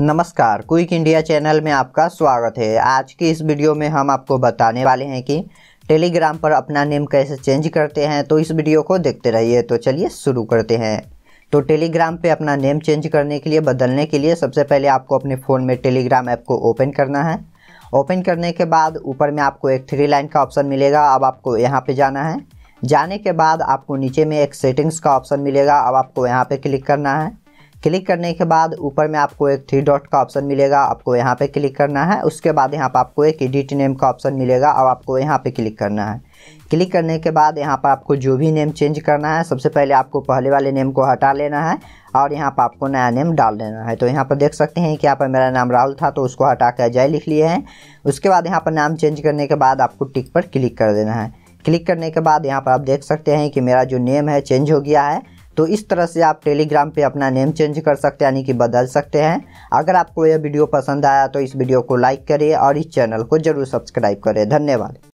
नमस्कार quick India channel में आपका स्वागत है आज की इस वीडियो में हम आपको बताने वाले हैं कि टेलीग्राम पर अपना नेम कैसे चेंज करते हैं तो इस वीडियो को देखते रहिए तो चलिए शुरू करते हैं तो टेलीग्राम पे अपना नेम चेंज करने के लिए बदलने के लिए सबसे पहले आपको अपने फ़ोन में टेलीग्राम ऐप को ओपन करना है ओपन करने के बाद ऊपर में आपको एक थ्री लाइन का ऑप्शन मिलेगा अब आपको यहाँ पर जाना है जाने के बाद आपको नीचे में एक सेटिंग्स का ऑप्शन मिलेगा अब आपको यहाँ पर क्लिक करना है क्लिक करने के बाद ऊपर में आपको एक थ्री डॉट का ऑप्शन मिलेगा आपको यहाँ पे क्लिक करना है उसके बाद यहाँ पर आपको एक एडिट नेम का ऑप्शन मिलेगा और आपको यहाँ पे क्लिक करना है क्लिक करने के बाद यहाँ पर आपको जो भी नेम चेंज करना है सबसे पहले आपको पहले वाले नेम को हटा लेना है और यहाँ पर आपको नया नेम डाल देना है तो यहाँ पर देख सकते हैं कि यहाँ पर मेरा नाम राहुल था तो उसको हटा कर अजय लिख लिए हैं उसके बाद यहाँ पर नाम चेंज करने के बाद आपको टिक पर क्लिक कर देना है क्लिक करने के बाद यहाँ पर आप देख सकते हैं कि मेरा जो नेम है चेंज हो गया है तो इस तरह से आप टेलीग्राम पे अपना नेम चेंज कर सकते हैं यानी कि बदल सकते हैं अगर आपको यह वीडियो पसंद आया तो इस वीडियो को लाइक करें और इस चैनल को ज़रूर सब्सक्राइब करें धन्यवाद